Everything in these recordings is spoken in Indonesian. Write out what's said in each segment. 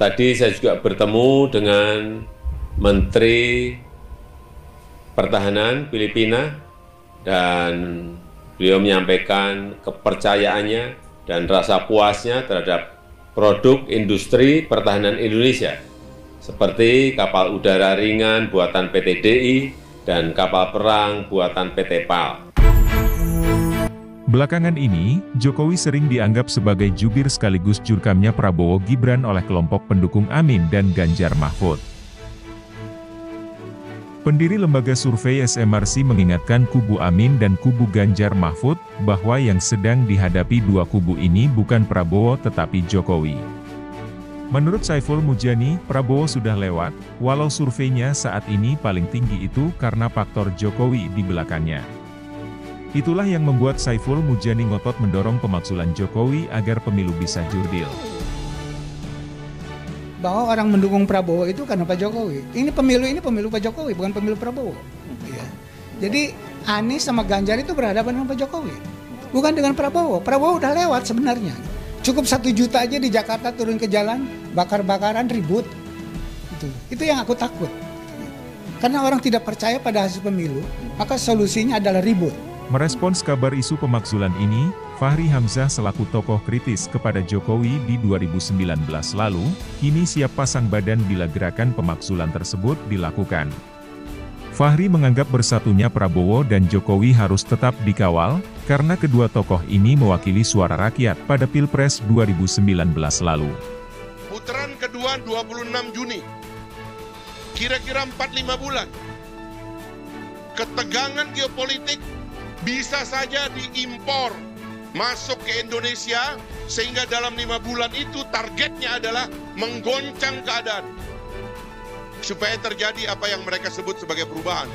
Tadi saya juga bertemu dengan Menteri Pertahanan Filipina dan beliau menyampaikan kepercayaannya dan rasa puasnya terhadap produk industri pertahanan Indonesia seperti kapal udara ringan buatan PT DI dan kapal perang buatan PT PAL. Belakangan ini, Jokowi sering dianggap sebagai jubir sekaligus jurkamnya Prabowo Gibran oleh kelompok pendukung Amin dan Ganjar Mahfud. Pendiri lembaga survei SMRC mengingatkan kubu Amin dan kubu Ganjar Mahfud, bahwa yang sedang dihadapi dua kubu ini bukan Prabowo tetapi Jokowi. Menurut Saiful Mujani, Prabowo sudah lewat, walau surveinya saat ini paling tinggi itu karena faktor Jokowi di belakangnya. Itulah yang membuat Saiful Mujani ngotot mendorong pemaksulan Jokowi agar pemilu bisa jurdil. Bahwa orang mendukung Prabowo itu karena Pak Jokowi. Ini pemilu ini pemilu Pak Jokowi, bukan pemilu Prabowo. Ya. Jadi Anies sama Ganjar itu berhadapan dengan Pak Jokowi. Bukan dengan Prabowo. Prabowo udah lewat sebenarnya. Cukup satu juta aja di Jakarta turun ke jalan, bakar-bakaran, ribut. Itu, itu yang aku takut. Karena orang tidak percaya pada hasil pemilu, maka solusinya adalah ribut. Merespons kabar isu pemakzulan ini, Fahri Hamzah selaku tokoh kritis kepada Jokowi di 2019 lalu, kini siap pasang badan bila gerakan pemakzulan tersebut dilakukan. Fahri menganggap bersatunya Prabowo dan Jokowi harus tetap dikawal, karena kedua tokoh ini mewakili suara rakyat pada Pilpres 2019 lalu. Putaran kedua 26 Juni, kira-kira 4-5 bulan, ketegangan geopolitik bisa saja diimpor masuk ke Indonesia sehingga dalam lima bulan itu targetnya adalah menggoncang keadaan supaya terjadi apa yang mereka sebut sebagai perubahan.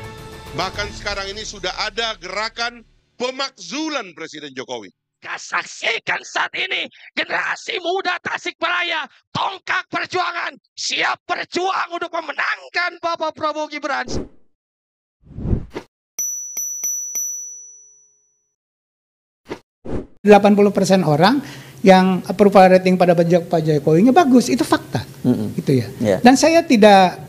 Bahkan sekarang ini sudah ada gerakan pemakzulan Presiden Jokowi. Kasaksikan saat ini generasi muda Tasikmalaya tongkat perjuangan siap berjuang untuk memenangkan Bapak Prabowo Gibran. 80% orang yang approval rating pada Pak Jokowi-nya bagus, itu fakta. Mm -hmm. Gitu ya. Yeah. Dan saya tidak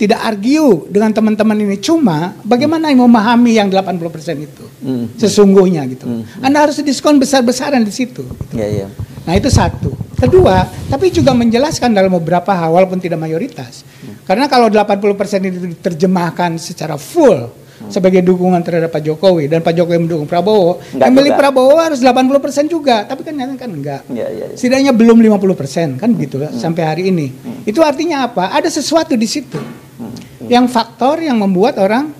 tidak argue dengan teman-teman ini cuma bagaimana yang memahami yang 80% itu mm. sesungguhnya gitu. Mm. Anda harus diskon besar-besaran di situ. Gitu. Yeah, yeah. Nah, itu satu. Kedua, tapi juga menjelaskan dalam beberapa hal walaupun tidak mayoritas. Mm. Karena kalau 80% itu diterjemahkan secara full Hmm. sebagai dukungan terhadap Pak Jokowi dan Pak Jokowi mendukung Prabowo, yang milih Prabowo harus 80% persen juga, tapi kan kan enggak. Ya, ya, ya. Setidaknya belum 50% persen kan hmm. gitu hmm. sampai hari ini. Hmm. Itu artinya apa? Ada sesuatu di situ. Hmm. Hmm. Yang faktor yang membuat orang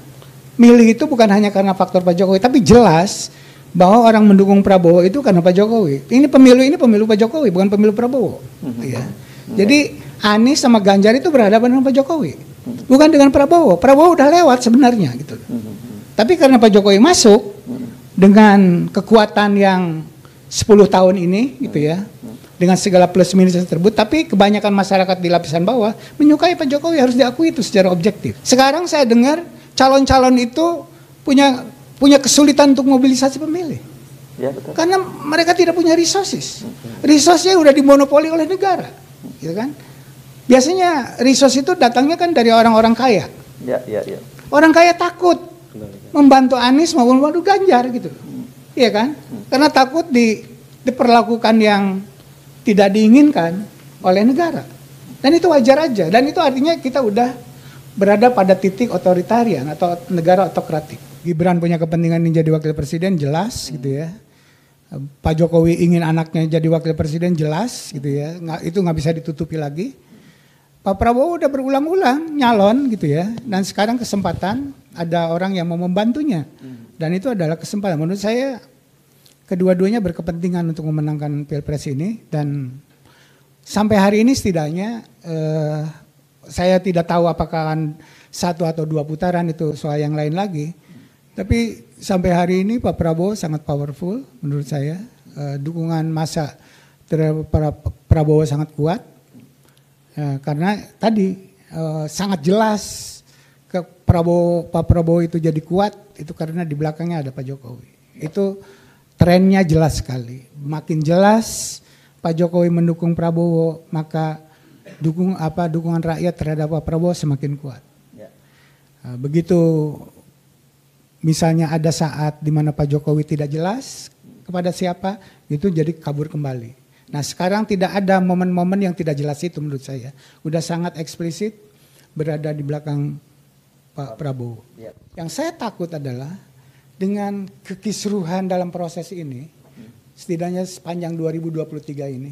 milih itu bukan hanya karena faktor Pak Jokowi, tapi jelas bahwa orang mendukung Prabowo itu karena Pak Jokowi. Ini pemilu ini pemilu Pak Jokowi, bukan pemilu Prabowo. Hmm. Ya. Hmm. Jadi hmm. Anies sama Ganjar itu berhadapan dengan Pak Jokowi bukan dengan Prabowo. Prabowo udah lewat sebenarnya gitu. Hmm. Tapi karena Pak Jokowi masuk hmm. dengan kekuatan yang 10 tahun ini gitu ya. Hmm. Dengan segala plus minus tersebut, tapi kebanyakan masyarakat di lapisan bawah menyukai Pak Jokowi harus diakui itu secara objektif. Sekarang saya dengar calon-calon itu punya punya kesulitan untuk mobilisasi pemilih. Ya, betul. Karena mereka tidak punya resources. Resourcesnya sudah dimonopoli oleh negara, gitu kan? Biasanya resource itu datangnya kan dari orang-orang kaya. Ya, ya, ya. Orang kaya takut membantu Anies maupun membantu Ganjar gitu. Hmm. Iya kan? Hmm. Karena takut di, diperlakukan yang tidak diinginkan oleh negara. Dan itu wajar aja. Dan itu artinya kita udah berada pada titik otoritarian atau negara otokratik. Gibran punya kepentingan ini jadi wakil presiden jelas hmm. gitu ya. Pak Jokowi ingin anaknya jadi wakil presiden jelas gitu ya. Nggak, itu nggak bisa ditutupi lagi. Pak Prabowo udah berulang-ulang nyalon gitu ya, dan sekarang kesempatan ada orang yang mau membantunya, dan itu adalah kesempatan. Menurut saya kedua-duanya berkepentingan untuk memenangkan pilpres ini, dan sampai hari ini setidaknya eh, saya tidak tahu apakah akan satu atau dua putaran itu soal yang lain lagi, tapi sampai hari ini Pak Prabowo sangat powerful menurut saya, eh, dukungan masa terhadap Prabowo sangat kuat Ya, karena tadi eh, sangat jelas ke Prabowo Pak Prabowo itu jadi kuat itu karena di belakangnya ada Pak Jokowi. Itu trennya jelas sekali. Makin jelas Pak Jokowi mendukung Prabowo, maka dukung apa dukungan rakyat terhadap Pak Prabowo semakin kuat. Ya. Eh, begitu misalnya ada saat di mana Pak Jokowi tidak jelas kepada siapa, itu jadi kabur kembali. Nah sekarang tidak ada momen-momen yang tidak jelas itu menurut saya. Udah sangat eksplisit berada di belakang Pak Prabowo. Ya. Yang saya takut adalah dengan kekisruhan dalam proses ini, setidaknya sepanjang 2023 ini,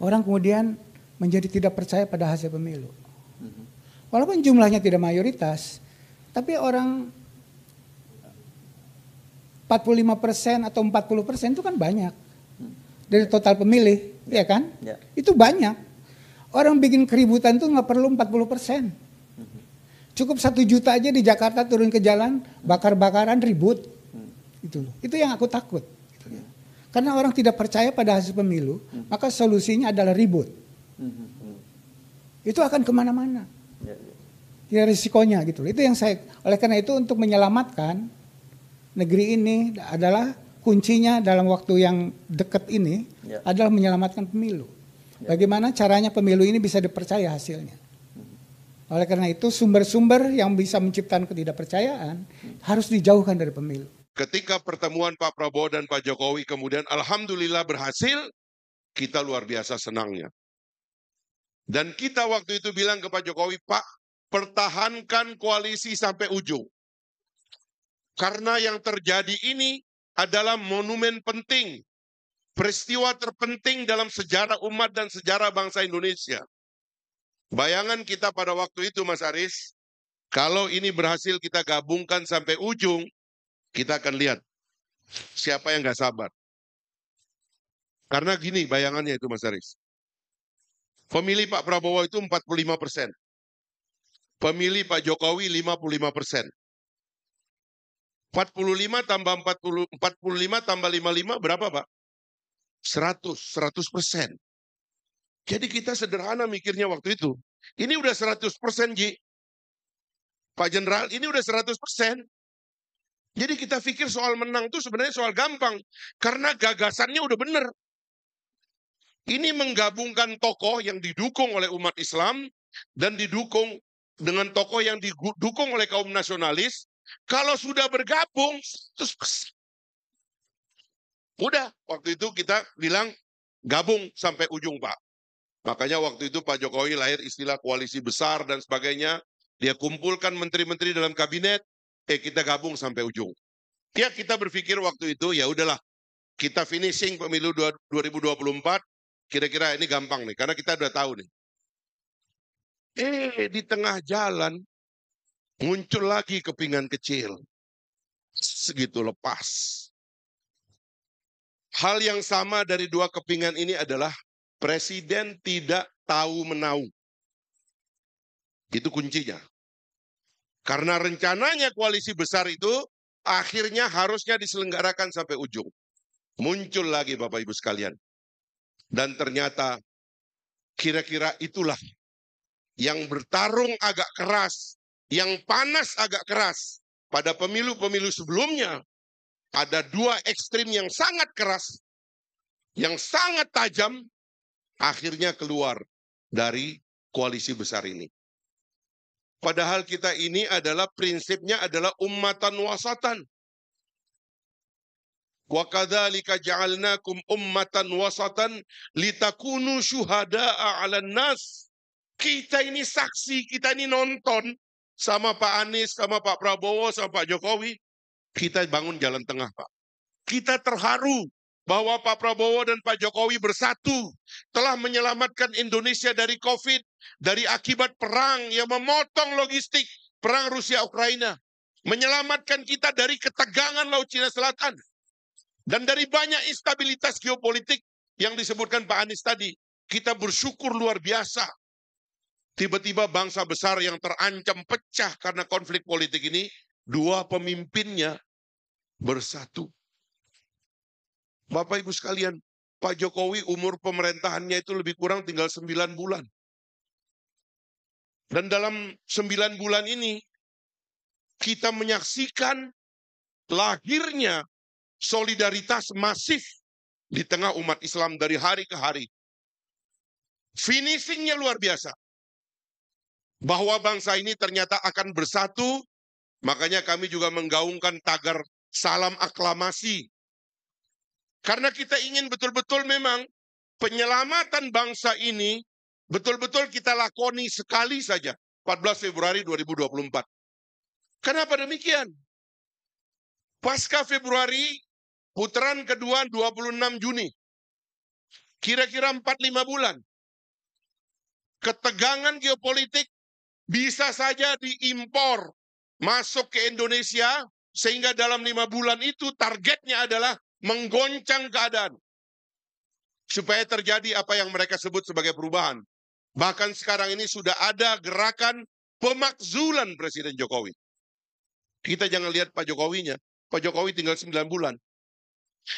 orang kemudian menjadi tidak percaya pada hasil pemilu. Mhm. Walaupun jumlahnya tidak mayoritas, tapi orang 45% persen atau 40% persen itu kan banyak dari total pemilih, ya. ya kan? Ya. Itu banyak. Orang bikin keributan itu nggak perlu 40 persen. Mhm. Cukup satu juta aja di Jakarta turun ke jalan, bakar-bakaran ribut. Hmm. Itu Itu yang aku takut. Gitu. Ya. Karena orang tidak percaya pada hasil pemilu, hmm. maka solusinya adalah ribut. Hmm, itu akan kemana-mana. ya, ya. risikonya gitu. Itu yang saya, oleh karena itu untuk menyelamatkan negeri ini adalah kuncinya dalam waktu yang dekat ini ya. adalah menyelamatkan pemilu. Ya. Bagaimana caranya pemilu ini bisa dipercaya hasilnya? Oleh karena itu sumber-sumber yang bisa menciptakan ketidakpercayaan hmm. harus dijauhkan dari pemilu. Ketika pertemuan Pak Prabowo dan Pak Jokowi kemudian alhamdulillah berhasil, kita luar biasa senangnya. Dan kita waktu itu bilang ke Pak Jokowi, "Pak, pertahankan koalisi sampai ujung." Karena yang terjadi ini adalah monumen penting, peristiwa terpenting dalam sejarah umat dan sejarah bangsa Indonesia. Bayangan kita pada waktu itu, Mas Aris, kalau ini berhasil kita gabungkan sampai ujung, kita akan lihat siapa yang gak sabar. Karena gini bayangannya itu, Mas Aris. Pemilih Pak Prabowo itu 45 persen. Pemilih Pak Jokowi 55 persen. 45 tambah 40, 45 tambah 55 berapa Pak? 100, 100 persen. Jadi kita sederhana mikirnya waktu itu. Ini udah 100 persen, Ji. Pak Jenderal, ini udah 100 persen. Jadi kita pikir soal menang itu sebenarnya soal gampang. Karena gagasannya udah bener. Ini menggabungkan tokoh yang didukung oleh umat Islam dan didukung dengan tokoh yang didukung oleh kaum nasionalis kalau sudah bergabung, terus udah waktu itu kita bilang gabung sampai ujung Pak. Makanya waktu itu Pak Jokowi lahir istilah koalisi besar dan sebagainya. Dia kumpulkan menteri-menteri dalam kabinet, eh kita gabung sampai ujung. Ya kita berpikir waktu itu ya udahlah kita finishing pemilu 2024 kira-kira ini gampang nih karena kita udah tahu nih. Eh di tengah jalan Muncul lagi kepingan kecil. Segitu lepas. Hal yang sama dari dua kepingan ini adalah presiden tidak tahu menau. Itu kuncinya. Karena rencananya koalisi besar itu akhirnya harusnya diselenggarakan sampai ujung. Muncul lagi Bapak Ibu sekalian. Dan ternyata kira-kira itulah yang bertarung agak keras yang panas agak keras pada pemilu-pemilu sebelumnya, ada dua ekstrim yang sangat keras, yang sangat tajam, akhirnya keluar dari koalisi besar ini. Padahal kita ini adalah prinsipnya adalah ummatan wasatan. Wa kadzalika ja'alnakum ummatan wasatan litakunu syuhada'a 'alan nas. Kita ini saksi, kita ini nonton sama Pak Anies, sama Pak Prabowo, sama Pak Jokowi, kita bangun jalan tengah, Pak. Kita terharu bahwa Pak Prabowo dan Pak Jokowi bersatu telah menyelamatkan Indonesia dari COVID, dari akibat perang yang memotong logistik perang Rusia-Ukraina, menyelamatkan kita dari ketegangan Laut Cina Selatan, dan dari banyak instabilitas geopolitik yang disebutkan Pak Anies tadi. Kita bersyukur luar biasa Tiba-tiba bangsa besar yang terancam pecah karena konflik politik ini, dua pemimpinnya bersatu. Bapak Ibu sekalian, Pak Jokowi umur pemerintahannya itu lebih kurang tinggal 9 bulan. Dan dalam 9 bulan ini, kita menyaksikan lahirnya solidaritas masif di tengah umat Islam dari hari ke hari. Finishingnya luar biasa bahwa bangsa ini ternyata akan bersatu, makanya kami juga menggaungkan tagar salam aklamasi. Karena kita ingin betul-betul memang penyelamatan bangsa ini betul-betul kita lakoni sekali saja 14 Februari 2024. Kenapa demikian? Pasca Februari putaran kedua 26 Juni. Kira-kira 4-5 bulan. Ketegangan geopolitik bisa saja diimpor masuk ke Indonesia sehingga dalam lima bulan itu targetnya adalah menggoncang keadaan supaya terjadi apa yang mereka sebut sebagai perubahan. Bahkan sekarang ini sudah ada gerakan pemakzulan Presiden Jokowi. Kita jangan lihat Pak Jokowinya. Pak Jokowi tinggal 9 bulan.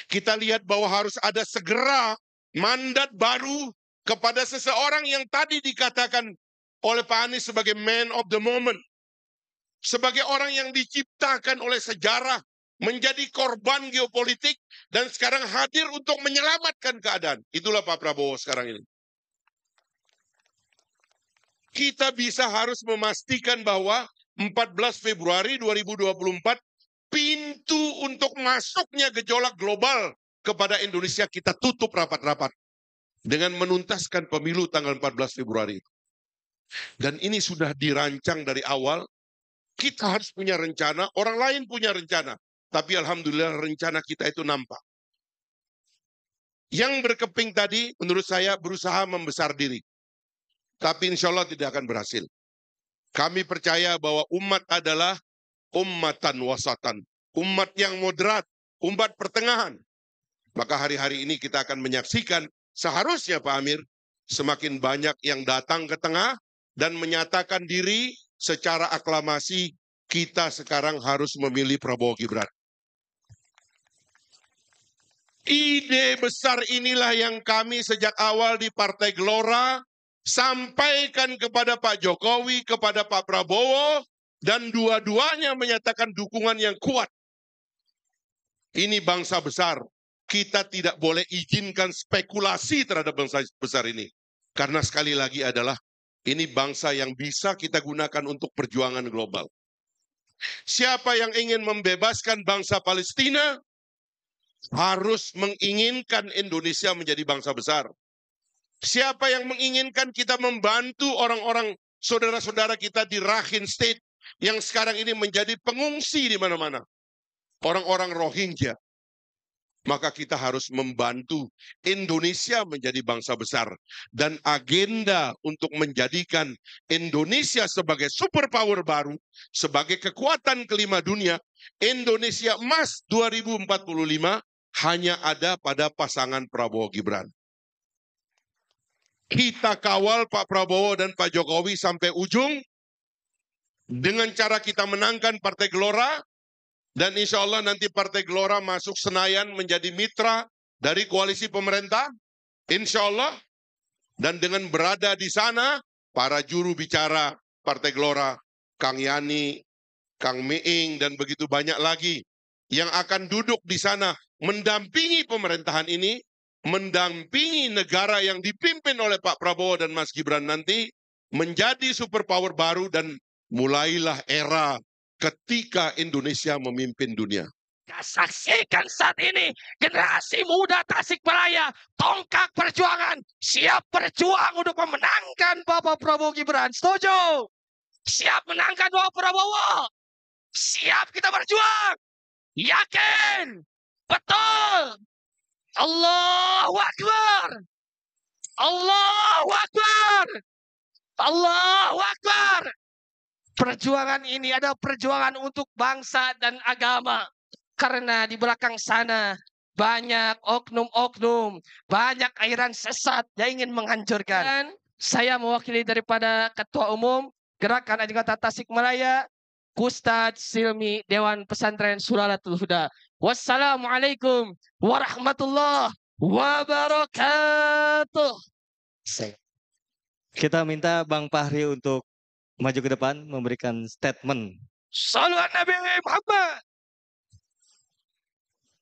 Kita lihat bahwa harus ada segera mandat baru kepada seseorang yang tadi dikatakan oleh Pak Anies sebagai man of the moment. Sebagai orang yang diciptakan oleh sejarah menjadi korban geopolitik dan sekarang hadir untuk menyelamatkan keadaan. Itulah Pak Prabowo sekarang ini. Kita bisa harus memastikan bahwa 14 Februari 2024 pintu untuk masuknya gejolak global kepada Indonesia kita tutup rapat-rapat dengan menuntaskan pemilu tanggal 14 Februari itu. Dan ini sudah dirancang dari awal. Kita harus punya rencana, orang lain punya rencana. Tapi alhamdulillah rencana kita itu nampak. Yang berkeping tadi menurut saya berusaha membesar diri. Tapi insya Allah tidak akan berhasil. Kami percaya bahwa umat adalah ummatan wasatan. Umat yang moderat, umat pertengahan. Maka hari-hari ini kita akan menyaksikan seharusnya Pak Amir semakin banyak yang datang ke tengah dan menyatakan diri secara aklamasi kita sekarang harus memilih Prabowo Gibran. Ide besar inilah yang kami sejak awal di Partai Gelora sampaikan kepada Pak Jokowi, kepada Pak Prabowo, dan dua-duanya menyatakan dukungan yang kuat. Ini bangsa besar. Kita tidak boleh izinkan spekulasi terhadap bangsa besar ini. Karena sekali lagi adalah ini bangsa yang bisa kita gunakan untuk perjuangan global. Siapa yang ingin membebaskan bangsa Palestina harus menginginkan Indonesia menjadi bangsa besar. Siapa yang menginginkan kita membantu orang-orang saudara-saudara kita di Rakhine State yang sekarang ini menjadi pengungsi di mana-mana? Orang-orang Rohingya maka kita harus membantu Indonesia menjadi bangsa besar dan agenda untuk menjadikan Indonesia sebagai superpower baru, sebagai kekuatan kelima dunia, Indonesia emas 2045 hanya ada pada pasangan Prabowo Gibran. Kita kawal Pak Prabowo dan Pak Jokowi sampai ujung dengan cara kita menangkan Partai Gelora, dan insya Allah nanti Partai Gelora masuk Senayan menjadi mitra dari koalisi pemerintah. Insya Allah. Dan dengan berada di sana, para juru bicara Partai Gelora, Kang Yani, Kang Meing, dan begitu banyak lagi yang akan duduk di sana mendampingi pemerintahan ini, mendampingi negara yang dipimpin oleh Pak Prabowo dan Mas Gibran nanti, menjadi superpower baru dan mulailah era ketika Indonesia memimpin dunia. saksikan saat ini generasi muda Tasik Malaya tongkak perjuangan, siap berjuang untuk memenangkan Bapak Prabowo Gibran. Setuju? Siap menangkan Bapak Prabowo. Siap kita berjuang. Yakin. Betul. Allah Akbar. Allah Akbar. Allah Akbar. Perjuangan ini adalah perjuangan untuk bangsa dan agama. Karena di belakang sana banyak oknum-oknum, banyak airan sesat yang ingin menghancurkan. Dan saya mewakili daripada Ketua Umum Gerakan Tasik Tasikmalaya, Kustad Silmi Dewan Pesantren Suralatul Huda. Wassalamualaikum warahmatullahi wabarakatuh. Kita minta Bang Fahri untuk maju ke depan memberikan statement. Salam Nabi Muhammad.